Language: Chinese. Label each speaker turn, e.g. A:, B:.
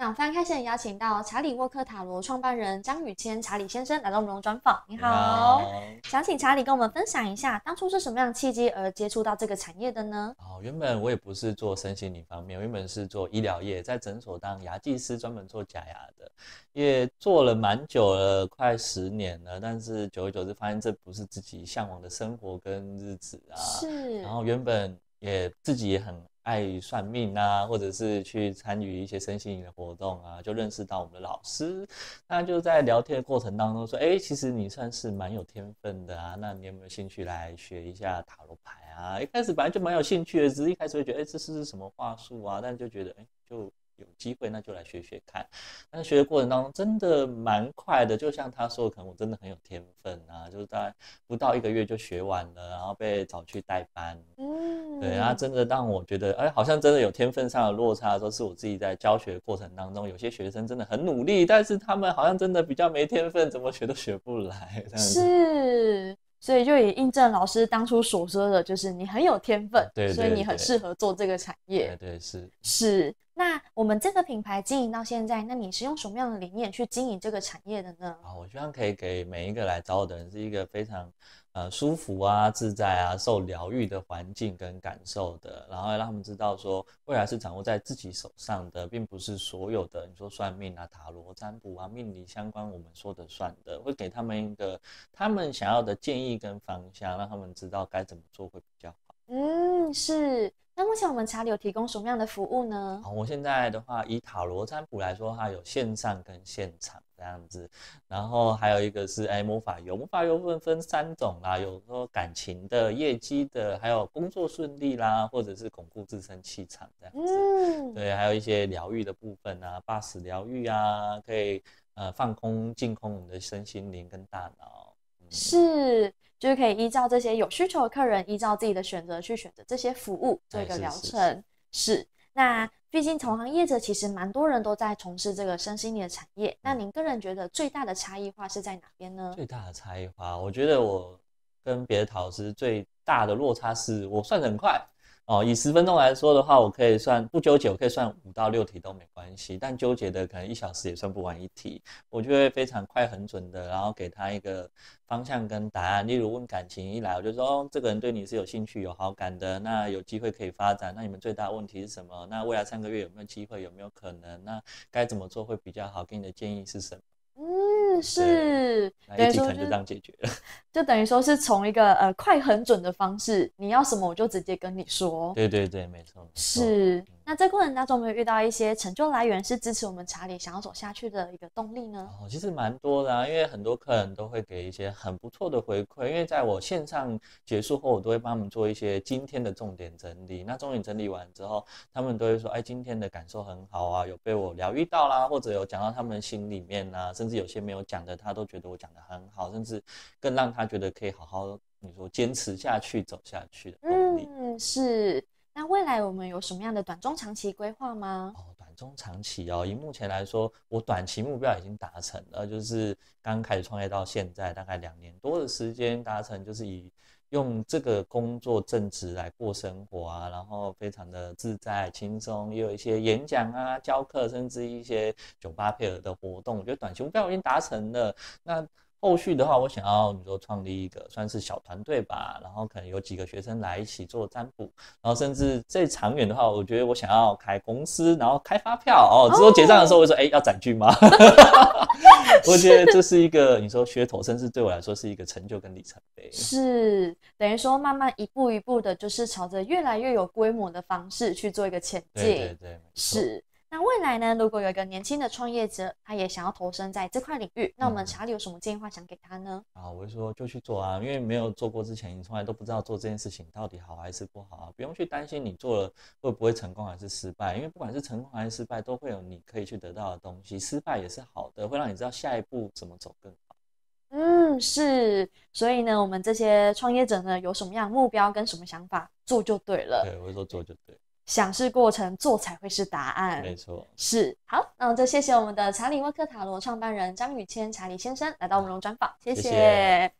A: 早上非常开心邀请到查理沃克塔罗创办人张宇谦查理先生来到我们龙专访。你好，想请查理跟我们分享一下，当初是什么样的契机而接触到这个产业的呢？哦，
B: 原本我也不是做身心灵方面，原本是做医疗业，在诊所当牙技师，专门做假牙的，也做了蛮久了，快十年了。但是久而久之发现这不是自己向往的生活跟日子啊。是。然后原本。也自己也很爱算命啊，或者是去参与一些身心灵的活动啊，就认识到我们的老师。那就在聊天的过程当中说，哎，其实你算是蛮有天分的啊。那你有没有兴趣来学一下塔罗牌啊？一开始本来就蛮有兴趣的，只是一开始会觉得，哎，这是是什么话术啊？但就觉得，哎，就有机会，那就来学学看。但学的过程当中真的蛮快的，就像他说，可能我真的很有天分啊，就是在不到一个月就学完了，然后被找去代班。对，啊，真的让我觉得，哎，好像真的有天分上的落差，都是我自己在教学过程当中，有些学生真的很努力，但是他们好像真的比较没天分，怎么学都学不来。
A: 是，所以就也印证老师当初所说的，就是你很有天分，所以你很适合做这个产业。对，是。是。那我们这个品牌经营到现在，那你是用什么样的理念去经营这个产业的呢？啊，我希
B: 望可以给每一个来找我的人是一个非常，呃，舒服啊、自在啊、受疗愈的环境跟感受的，然后让他们知道说未来是掌握在自己手上的，并不是所有的你说算命啊、塔罗占卜啊、命理相关，我们说的算的，会给他们一个他们想要的建议跟方向，让他们知道该怎么做会比较好。
A: 嗯，是。那目前我们茶里有提供什么样的服务呢？
B: 我现在的话，以塔罗占卜来说，它有线上跟现场这样子，然后还有一个是哎魔法油，魔法油部分分三种啦，有说感情的、业绩的，还有工作顺利啦，或者是巩固自身气场这样子。嗯，对，还有一些疗愈的部分啊，巴士疗愈啊，可以呃放空、净空我们的身心灵跟大脑。
A: 是，就是可以依照这些有需求的客人，依照自己的选择去选择这些服务做一个疗程。是，那毕竟同行业者其实蛮多人都在从事这个身心灵的产业。那您个人觉得最大的差异化是在哪边呢？最大
B: 的差异化，我觉得我跟别的陶师最大的落差是我算得很快。哦，以十分钟来说的话，我可以算不纠结，我可以算五到六题都没关系。但纠结的可能一小时也算不完一题，我就会非常快、很准的，然后给他一个方向跟答案。例如问感情一来，我就说哦，这个人对你是有兴趣、有好感的，那有机会可以发展。那你们最大的问题是什么？那未来三个月有没有机会？有没有可能？那该怎么做会比较好？给你的建议是什么？
A: 是，等于说就这样解决了，就等于说是从一个呃快、很准的方式，你要什么我就直接跟你说。
B: 对对对，没错，
A: 是。那这过程当中，有没有遇到一些成就来源，是支持我们查理想要走下去的一个动力呢？
B: 哦，其实蛮多的，啊，因为很多客人都会给一些很不错的回馈。因为在我线上结束后，我都会帮他们做一些今天的重点整理。那重点整理完之后，他们都会说：“哎，今天的感受很好啊，有被我疗愈到啦，或者有讲到他们心里面呐，甚至有些没有讲的，他都觉得我讲的很好，甚至更让他觉得可以好好你说坚持下去走下去的
A: 动力。”嗯，是。那未来我们有什么样的短中长期规划吗？哦，
B: 短中长期哦，以目前来说，我短期目标已经达成了，就是刚开始创业到现在大概两年多的时间达成，就是以用这个工作正值来过生活啊，然后非常的自在轻松，也有一些演讲啊、教课，甚至一些酒吧配合的活动。我觉得短期目标已经达成了，那。后续的话，我想要你说创立一个算是小团队吧，然后可能有几个学生来一起做占卜，然后甚至最长远的话，我觉得我想要开公司，然后开发票哦，之后结账的时候我说，哎，要展具吗？
A: 我觉得
B: 这是一个你说噱头，甚至对我来说是一个成就跟里程碑，
A: 是等于说慢慢一步一步的，就是朝着越来越有规模的方式去做一个前进，对对是。那未来呢？如果有一个年轻的创业者，他也想要投身在这块领域，那我们查理有什么建议话想给他呢？啊，
B: 我就说就去做啊，因为没有做过之前，你从来都不知道做这件事情到底好还是不好啊。不用去担心你做了会不会成功还是失败，因为不管是成功还是失败，都会有你可以去得到的东西。失败也是好的，会让你知道下一步怎么走更好。
A: 嗯，是。所以呢，我们这些创业者呢，有什么样目标跟什么想法，做就对了。对，我就说做就对。想是过程，做才会是答案。没错，是好。那我们就谢谢我们的查理沃克塔罗创办人张宇谦查理先生来到我们龙专访，谢谢。